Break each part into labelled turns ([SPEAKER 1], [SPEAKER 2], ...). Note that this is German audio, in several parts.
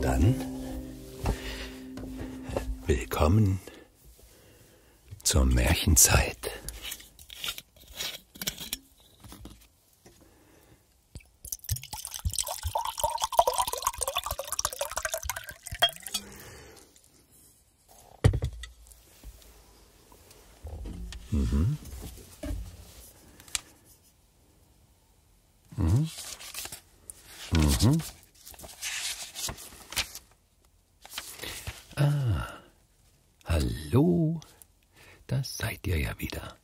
[SPEAKER 1] dann, willkommen zur Märchenzeit. Das seid ihr ja wieder.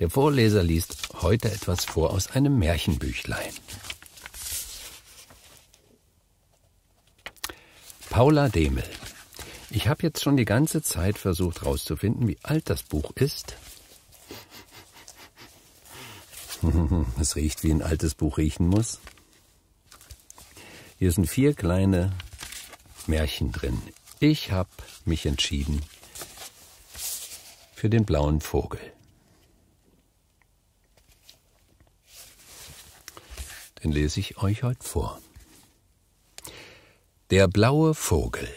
[SPEAKER 1] Der Vorleser liest heute etwas vor aus einem Märchenbüchlein. Paula Demel. Ich habe jetzt schon die ganze Zeit versucht herauszufinden, wie alt das Buch ist. es riecht, wie ein altes Buch riechen muss. Hier sind vier kleine Märchen drin. Ich habe mich entschieden, für den blauen Vogel. Den lese ich euch heute vor. Der blaue Vogel.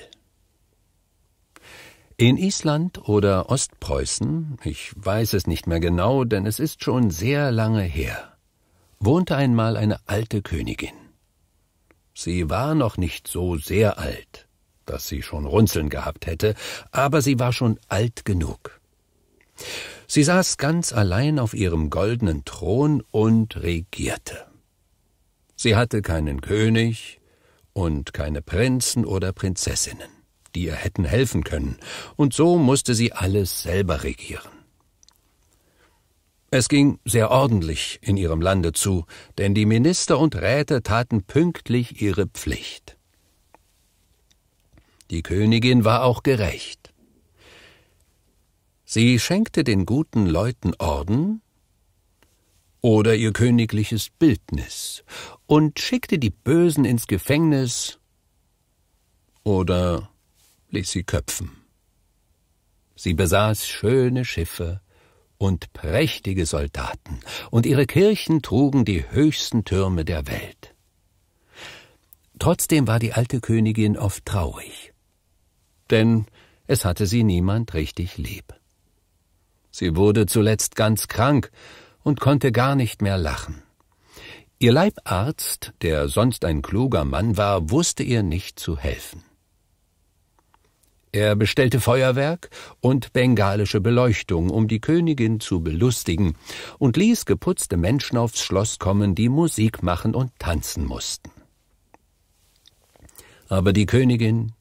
[SPEAKER 1] In Island oder Ostpreußen, ich weiß es nicht mehr genau, denn es ist schon sehr lange her, wohnte einmal eine alte Königin. Sie war noch nicht so sehr alt, dass sie schon Runzeln gehabt hätte, aber sie war schon alt genug. Sie saß ganz allein auf ihrem goldenen Thron und regierte. Sie hatte keinen König und keine Prinzen oder Prinzessinnen, die ihr hätten helfen können, und so musste sie alles selber regieren. Es ging sehr ordentlich in ihrem Lande zu, denn die Minister und Räte taten pünktlich ihre Pflicht. Die Königin war auch gerecht. Sie schenkte den guten Leuten Orden oder ihr königliches Bildnis und schickte die Bösen ins Gefängnis oder ließ sie köpfen. Sie besaß schöne Schiffe und prächtige Soldaten, und ihre Kirchen trugen die höchsten Türme der Welt. Trotzdem war die alte Königin oft traurig, denn es hatte sie niemand richtig lieb. Sie wurde zuletzt ganz krank und konnte gar nicht mehr lachen. Ihr Leibarzt, der sonst ein kluger Mann war, wusste ihr nicht zu helfen. Er bestellte Feuerwerk und bengalische Beleuchtung, um die Königin zu belustigen, und ließ geputzte Menschen aufs Schloss kommen, die Musik machen und tanzen mussten. Aber die Königin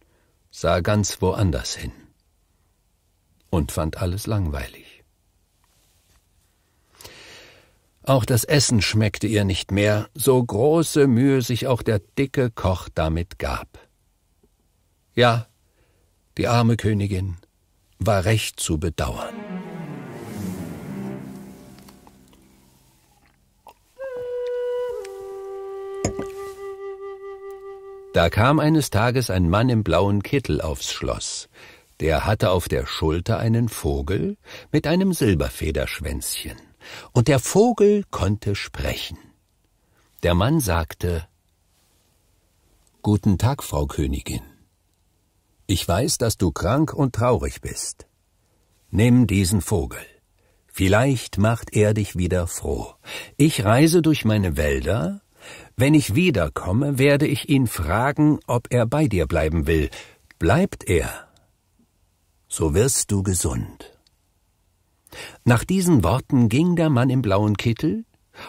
[SPEAKER 1] sah ganz woanders hin und fand alles langweilig. Auch das Essen schmeckte ihr nicht mehr, so große Mühe sich auch der dicke Koch damit gab. Ja, die arme Königin war recht zu bedauern. Da kam eines Tages ein Mann im blauen Kittel aufs Schloss. Der hatte auf der Schulter einen Vogel mit einem Silberfederschwänzchen und der Vogel konnte sprechen. Der Mann sagte Guten Tag, Frau Königin. Ich weiß, dass du krank und traurig bist. Nimm diesen Vogel. Vielleicht macht er dich wieder froh. Ich reise durch meine Wälder. Wenn ich wiederkomme, werde ich ihn fragen, ob er bei dir bleiben will. Bleibt er, so wirst du gesund. Nach diesen Worten ging der Mann im blauen Kittel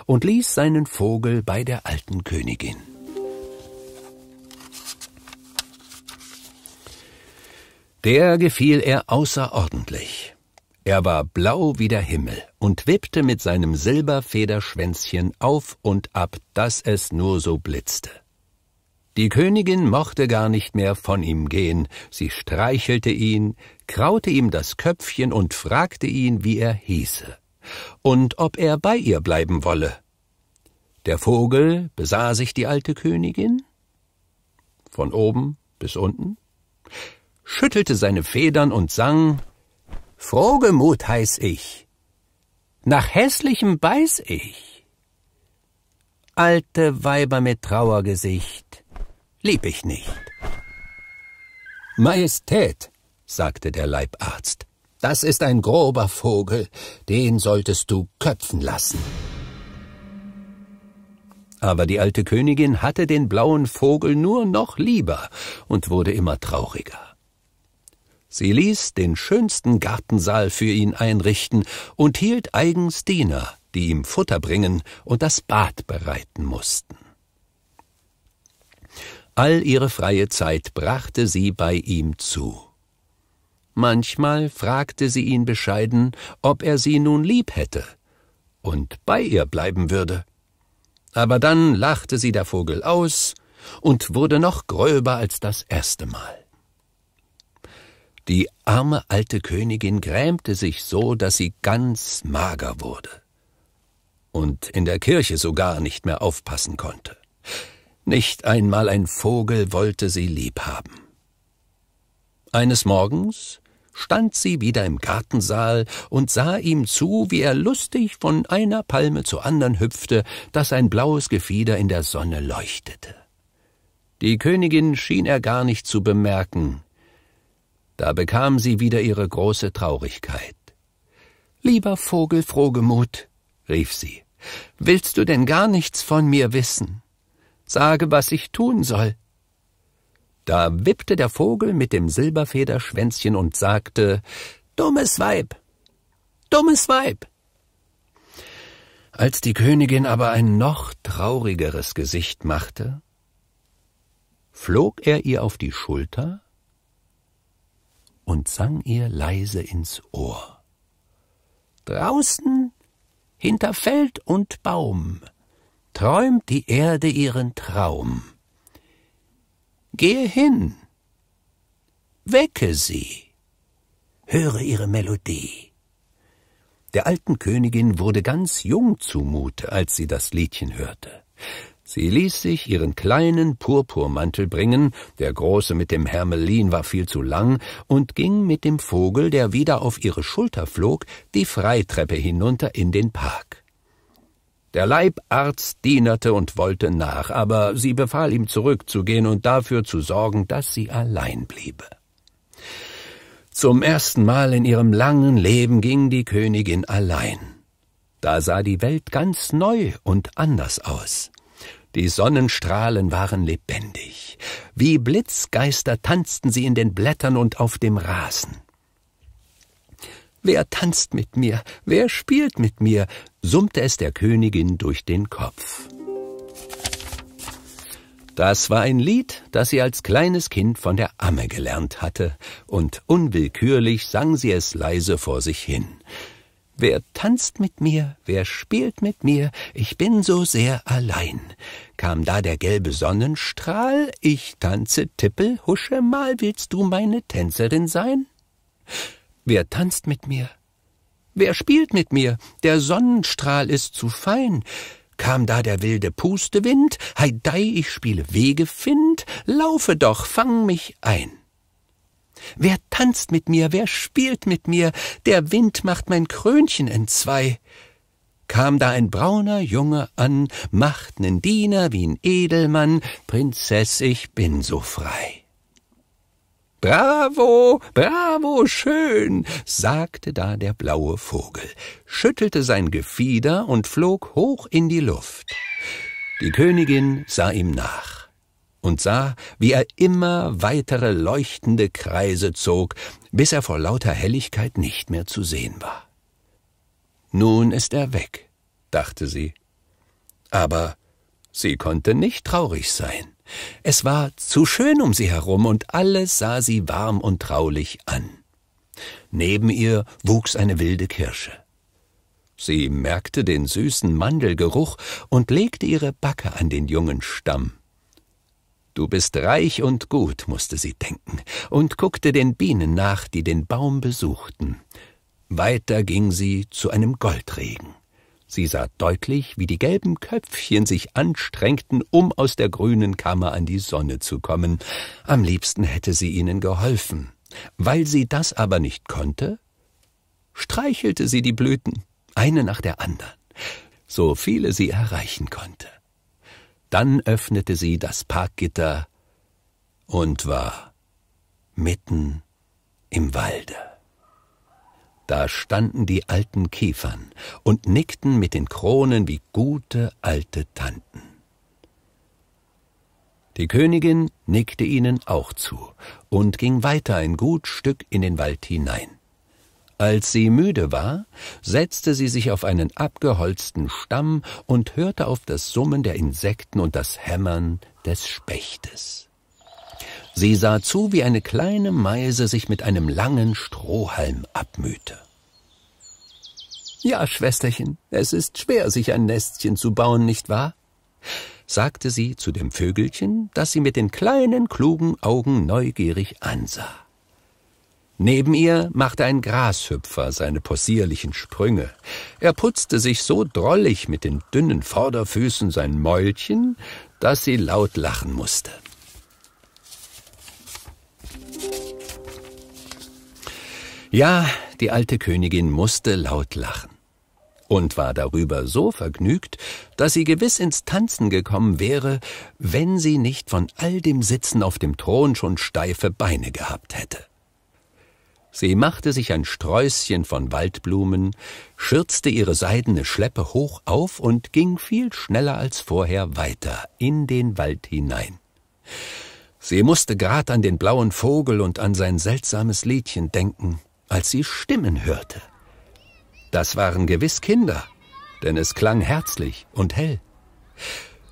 [SPEAKER 1] und ließ seinen Vogel bei der alten Königin. Der gefiel er außerordentlich. Er war blau wie der Himmel und wippte mit seinem Silberfederschwänzchen auf und ab, dass es nur so blitzte. Die Königin mochte gar nicht mehr von ihm gehen, sie streichelte ihn, kraute ihm das Köpfchen und fragte ihn, wie er hieße, und ob er bei ihr bleiben wolle. Der Vogel besah sich die alte Königin, von oben bis unten, schüttelte seine Federn und sang Frohgemut heiß ich, nach hässlichem beiß ich. Alte Weiber mit Trauergesicht, lieb ich nicht. Majestät, sagte der Leibarzt, das ist ein grober Vogel, den solltest du köpfen lassen. Aber die alte Königin hatte den blauen Vogel nur noch lieber und wurde immer trauriger. Sie ließ den schönsten Gartensaal für ihn einrichten und hielt eigens Diener, die ihm Futter bringen und das Bad bereiten mussten. All ihre freie Zeit brachte sie bei ihm zu. Manchmal fragte sie ihn bescheiden, ob er sie nun lieb hätte und bei ihr bleiben würde. Aber dann lachte sie der Vogel aus und wurde noch gröber als das erste Mal. Die arme alte Königin grämte sich so, dass sie ganz mager wurde und in der Kirche sogar nicht mehr aufpassen konnte. Nicht einmal ein Vogel wollte sie lieb haben. Eines Morgens stand sie wieder im Gartensaal und sah ihm zu, wie er lustig von einer Palme zur anderen hüpfte, daß ein blaues Gefieder in der Sonne leuchtete. Die Königin schien er gar nicht zu bemerken. Da bekam sie wieder ihre große Traurigkeit. Lieber Vogel Frohgemut, rief sie, willst du denn gar nichts von mir wissen? Sage, was ich tun soll. Da wippte der Vogel mit dem Silberfederschwänzchen und sagte Dummes Weib. Dummes Weib. Als die Königin aber ein noch traurigeres Gesicht machte, flog er ihr auf die Schulter und sang ihr leise ins Ohr. Draußen hinter Feld und Baum träumt die Erde ihren Traum. Gehe hin, wecke sie, höre ihre Melodie. Der alten Königin wurde ganz jung zumute, als sie das Liedchen hörte. Sie ließ sich ihren kleinen Purpurmantel bringen, der große mit dem Hermelin war viel zu lang, und ging mit dem Vogel, der wieder auf ihre Schulter flog, die Freitreppe hinunter in den Park. Der Leibarzt dienerte und wollte nach, aber sie befahl ihm zurückzugehen und dafür zu sorgen, dass sie allein bliebe. Zum ersten Mal in ihrem langen Leben ging die Königin allein. Da sah die Welt ganz neu und anders aus. Die Sonnenstrahlen waren lebendig. Wie Blitzgeister tanzten sie in den Blättern und auf dem Rasen. Wer tanzt mit mir? Wer spielt mit mir? summte es der Königin durch den Kopf. Das war ein Lied, das sie als kleines Kind von der Amme gelernt hatte, und unwillkürlich sang sie es leise vor sich hin. Wer tanzt mit mir, wer spielt mit mir, ich bin so sehr allein. Kam da der gelbe Sonnenstrahl, ich tanze, tippel, husche mal, willst du meine Tänzerin sein? Wer tanzt mit mir, Wer spielt mit mir? Der Sonnenstrahl ist zu fein. Kam da der wilde Pustewind? Heidei, ich spiele Wege find. Laufe doch, fang mich ein. Wer tanzt mit mir? Wer spielt mit mir? Der Wind macht mein Krönchen entzwei. Kam da ein brauner Junge an, macht nen Diener wie ein Edelmann. Prinzess, ich bin so frei. Bravo, bravo, schön, sagte da der blaue Vogel, schüttelte sein Gefieder und flog hoch in die Luft. Die Königin sah ihm nach und sah, wie er immer weitere leuchtende Kreise zog, bis er vor lauter Helligkeit nicht mehr zu sehen war. Nun ist er weg, dachte sie. Aber sie konnte nicht traurig sein. Es war zu schön um sie herum, und alles sah sie warm und traulich an. Neben ihr wuchs eine wilde Kirsche. Sie merkte den süßen Mandelgeruch und legte ihre Backe an den jungen Stamm. Du bist reich und gut, musste sie denken, und guckte den Bienen nach, die den Baum besuchten. Weiter ging sie zu einem Goldregen. Sie sah deutlich, wie die gelben Köpfchen sich anstrengten, um aus der grünen Kammer an die Sonne zu kommen. Am liebsten hätte sie ihnen geholfen. Weil sie das aber nicht konnte, streichelte sie die Blüten, eine nach der anderen, so viele sie erreichen konnte. Dann öffnete sie das Parkgitter und war mitten im Walde. Da standen die alten Kiefern und nickten mit den Kronen wie gute alte Tanten. Die Königin nickte ihnen auch zu und ging weiter ein gut Stück in den Wald hinein. Als sie müde war, setzte sie sich auf einen abgeholzten Stamm und hörte auf das Summen der Insekten und das Hämmern des Spechtes. Sie sah zu, wie eine kleine Meise sich mit einem langen Strohhalm abmühte. Ja, Schwesterchen, es ist schwer, sich ein Nestchen zu bauen, nicht wahr? sagte sie zu dem Vögelchen, das sie mit den kleinen, klugen Augen neugierig ansah. Neben ihr machte ein Grashüpfer seine possierlichen Sprünge. Er putzte sich so drollig mit den dünnen Vorderfüßen sein Mäulchen, dass sie laut lachen musste. Ja, die alte Königin musste laut lachen und war darüber so vergnügt, dass sie gewiss ins Tanzen gekommen wäre, wenn sie nicht von all dem Sitzen auf dem Thron schon steife Beine gehabt hätte. Sie machte sich ein Sträußchen von Waldblumen, schürzte ihre seidene Schleppe hoch auf und ging viel schneller als vorher weiter in den Wald hinein. Sie musste grad an den blauen Vogel und an sein seltsames Liedchen denken, als sie Stimmen hörte. Das waren gewiss Kinder, denn es klang herzlich und hell.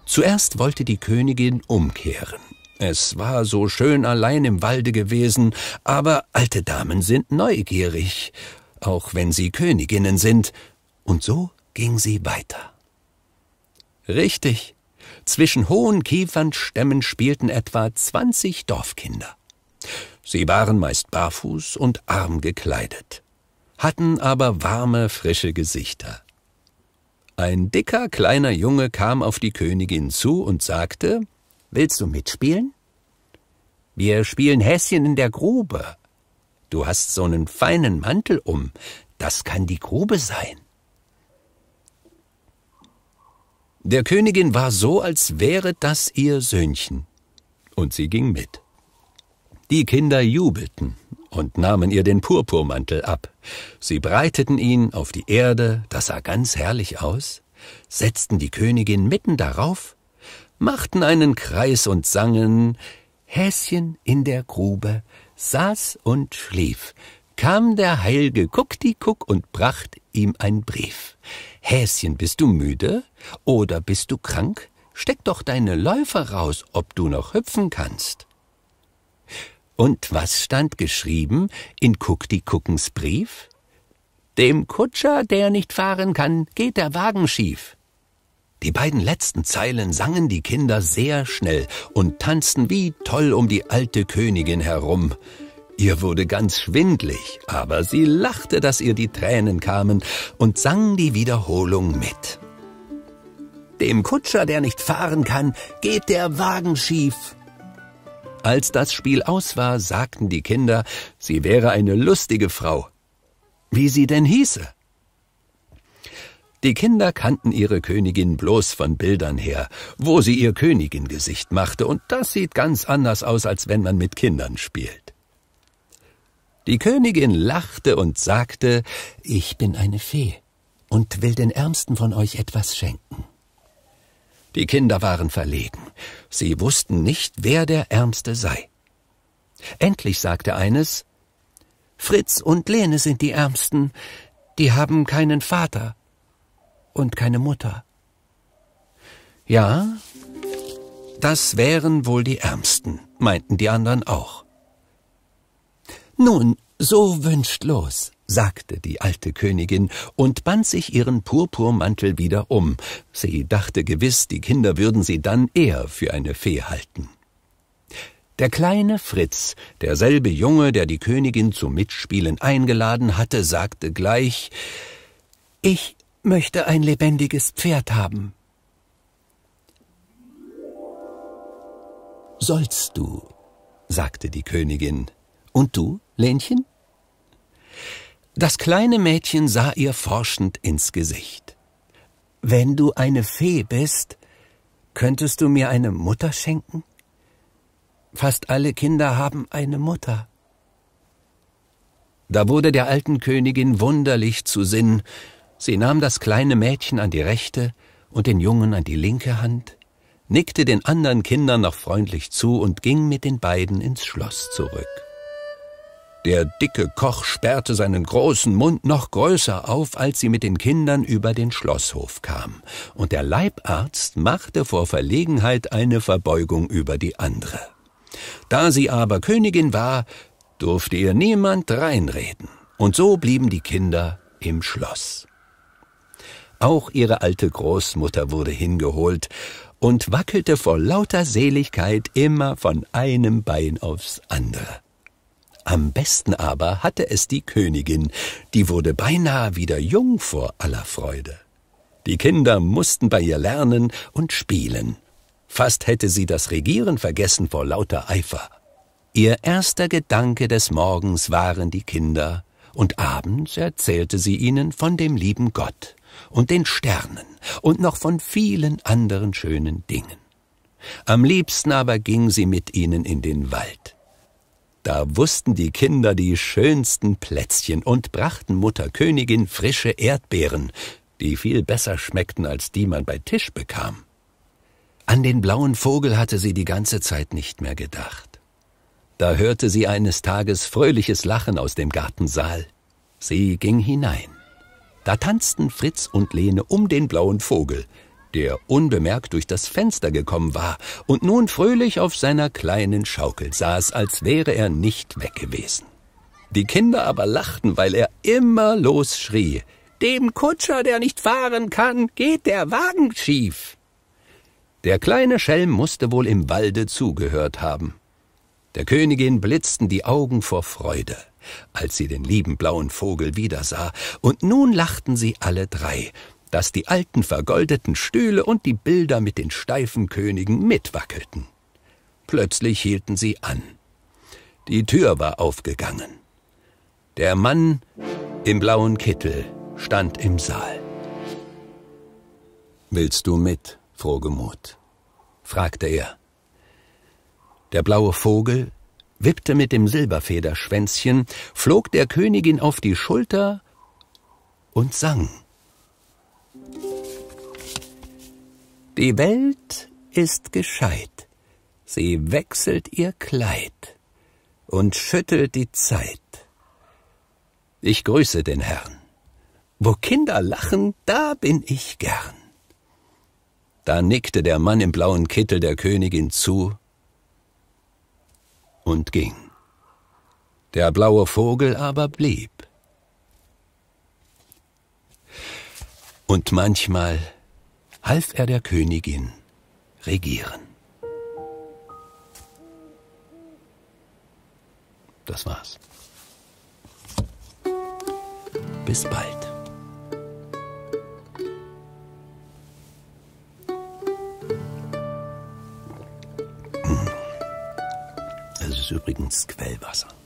[SPEAKER 1] Zuerst wollte die Königin umkehren. Es war so schön allein im Walde gewesen, aber alte Damen sind neugierig, auch wenn sie Königinnen sind, und so ging sie weiter. Richtig, zwischen hohen Kiefernstämmen spielten etwa zwanzig Dorfkinder. Sie waren meist barfuß und arm gekleidet, hatten aber warme, frische Gesichter. Ein dicker, kleiner Junge kam auf die Königin zu und sagte Willst du mitspielen? Wir spielen Häschen in der Grube. Du hast so einen feinen Mantel um, das kann die Grube sein. Der Königin war so, als wäre das ihr Söhnchen, und sie ging mit. Die Kinder jubelten und nahmen ihr den Purpurmantel ab. Sie breiteten ihn auf die Erde, das sah ganz herrlich aus, setzten die Königin mitten darauf, machten einen Kreis und sangen Häschen in der Grube, saß und schlief, kam der heilge Kuckdi-Kuck und bracht ihm ein Brief. Häschen, bist du müde? Oder bist du krank? Steck doch deine Läufer raus, ob du noch hüpfen kannst. Und was stand geschrieben in Kukti Kuckdikuckens Brief? Dem Kutscher, der nicht fahren kann, geht der Wagen schief. Die beiden letzten Zeilen sangen die Kinder sehr schnell und tanzten wie toll um die alte Königin herum. Ihr wurde ganz schwindlig, aber sie lachte, dass ihr die Tränen kamen und sang die Wiederholung mit. Dem Kutscher, der nicht fahren kann, geht der Wagen schief. Als das Spiel aus war, sagten die Kinder, sie wäre eine lustige Frau. Wie sie denn hieße? Die Kinder kannten ihre Königin bloß von Bildern her, wo sie ihr Königingesicht machte, und das sieht ganz anders aus, als wenn man mit Kindern spielt. Die Königin lachte und sagte, Ich bin eine Fee und will den Ärmsten von euch etwas schenken. Die Kinder waren verlegen. Sie wussten nicht, wer der Ärmste sei. Endlich sagte eines Fritz und Lene sind die Ärmsten, die haben keinen Vater und keine Mutter. Ja, das wären wohl die Ärmsten, meinten die anderen auch. Nun, so wünscht los sagte die alte Königin und band sich ihren Purpurmantel wieder um. Sie dachte gewiss, die Kinder würden sie dann eher für eine Fee halten. Der kleine Fritz, derselbe Junge, der die Königin zum Mitspielen eingeladen hatte, sagte gleich Ich möchte ein lebendiges Pferd haben. Sollst du, sagte die Königin. Und du, Lenchen? Das kleine Mädchen sah ihr forschend ins Gesicht. Wenn du eine Fee bist, könntest du mir eine Mutter schenken? Fast alle Kinder haben eine Mutter. Da wurde der alten Königin wunderlich zu Sinn. Sie nahm das kleine Mädchen an die rechte und den Jungen an die linke Hand, nickte den anderen Kindern noch freundlich zu und ging mit den beiden ins Schloss zurück. Der dicke Koch sperrte seinen großen Mund noch größer auf, als sie mit den Kindern über den Schlosshof kam, und der Leibarzt machte vor Verlegenheit eine Verbeugung über die andere. Da sie aber Königin war, durfte ihr niemand reinreden, und so blieben die Kinder im Schloss. Auch ihre alte Großmutter wurde hingeholt und wackelte vor lauter Seligkeit immer von einem Bein aufs andere. Am besten aber hatte es die Königin, die wurde beinahe wieder jung vor aller Freude. Die Kinder mussten bei ihr lernen und spielen. Fast hätte sie das Regieren vergessen vor lauter Eifer. Ihr erster Gedanke des Morgens waren die Kinder, und abends erzählte sie ihnen von dem lieben Gott und den Sternen und noch von vielen anderen schönen Dingen. Am liebsten aber ging sie mit ihnen in den Wald. Da wussten die Kinder die schönsten Plätzchen und brachten Mutter Königin frische Erdbeeren, die viel besser schmeckten als die man bei Tisch bekam. An den blauen Vogel hatte sie die ganze Zeit nicht mehr gedacht. Da hörte sie eines Tages fröhliches Lachen aus dem Gartensaal. Sie ging hinein. Da tanzten Fritz und Lene um den blauen Vogel, der unbemerkt durch das Fenster gekommen war und nun fröhlich auf seiner kleinen Schaukel saß, als wäre er nicht weg gewesen. Die Kinder aber lachten, weil er immer losschrie. Dem Kutscher, der nicht fahren kann, geht der Wagen schief. Der kleine Schelm musste wohl im Walde zugehört haben. Der Königin blitzten die Augen vor Freude, als sie den lieben blauen Vogel wiedersah, und nun lachten sie alle drei, dass die alten vergoldeten Stühle und die Bilder mit den steifen Königen mitwackelten. Plötzlich hielten sie an. Die Tür war aufgegangen. Der Mann im blauen Kittel stand im Saal. Willst du mit, Frohgemut? fragte er. Der blaue Vogel wippte mit dem Silberfederschwänzchen, flog der Königin auf die Schulter und sang. Die Welt ist gescheit, sie wechselt ihr Kleid und schüttelt die Zeit. Ich grüße den Herrn. Wo Kinder lachen, da bin ich gern. Da nickte der Mann im blauen Kittel der Königin zu und ging. Der blaue Vogel aber blieb. Und manchmal half er der Königin regieren. Das war's. Bis bald. Hm. Es ist übrigens Quellwasser.